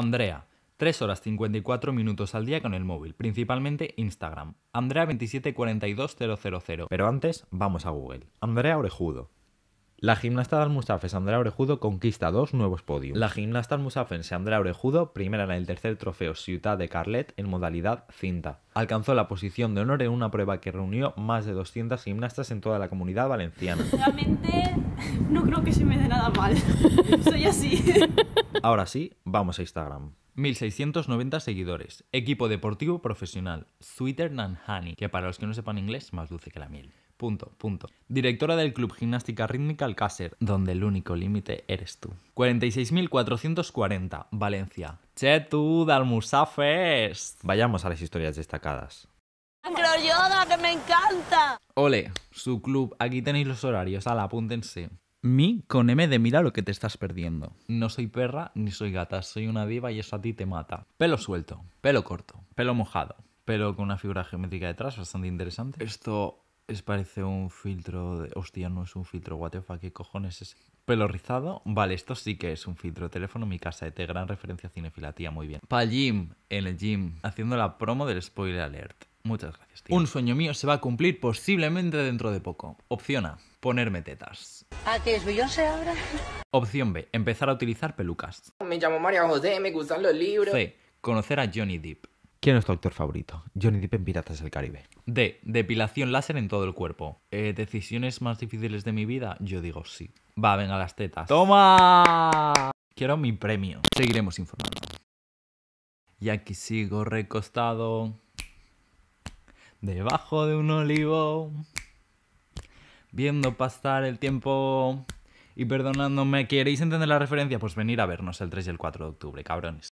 Andrea, 3 horas 54 minutos al día con el móvil, principalmente Instagram. Andrea 2742000. Pero antes, vamos a Google. Andrea Orejudo. La gimnasta del Mustafes Andrea Orejudo conquista dos nuevos podios. La gimnasta almusafense Andrea Orejudo, primera en el tercer trofeo Ciudad de Carlet en modalidad cinta, alcanzó la posición de honor en una prueba que reunió más de 200 gimnastas en toda la comunidad valenciana. Realmente no creo que se me dé nada mal. Soy así. Ahora sí, vamos a Instagram. 1690 seguidores, equipo deportivo profesional, Twitter than Honey, que para los que no sepan inglés, más dulce que la miel. Punto, punto. Directora del Club Gimnástica Rítmica Alcácer, donde el único límite eres tú. 46.440, Valencia. Che tú, Dalmusafes. Vayamos a las historias destacadas. ¡Acroyoda! que me encanta. Ole, su club, aquí tenéis los horarios, ala, apúntense. Mi con M de mira lo que te estás perdiendo. No soy perra ni soy gata, soy una diva y eso a ti te mata. Pelo suelto, pelo corto, pelo mojado, pelo con una figura geométrica detrás, bastante interesante. Esto es parece un filtro de... Hostia, no es un filtro, what the fuck, ¿qué cojones es? Pelo rizado, vale, esto sí que es un filtro. de Teléfono, mi casa, de gran referencia cinefilatía, muy bien. Pa' jim en el gym, haciendo la promo del spoiler alert. Muchas gracias, tío. Un sueño mío se va a cumplir posiblemente dentro de poco. Opción A, ponerme tetas. ¿A ah, qué es Beyoncé ahora? Opción B, empezar a utilizar pelucas. Me llamo María José, me gustan los libros. C, conocer a Johnny Depp. ¿Quién es tu actor favorito? Johnny Depp en Piratas del Caribe. D. Depilación láser en todo el cuerpo. Eh, ¿Decisiones más difíciles de mi vida? Yo digo sí. Va, venga, las tetas. ¡Toma! Quiero mi premio. Seguiremos informando. Y aquí sigo recostado debajo de un olivo, viendo pasar el tiempo y perdonándome. ¿Queréis entender la referencia? Pues venir a vernos el 3 y el 4 de octubre, cabrones.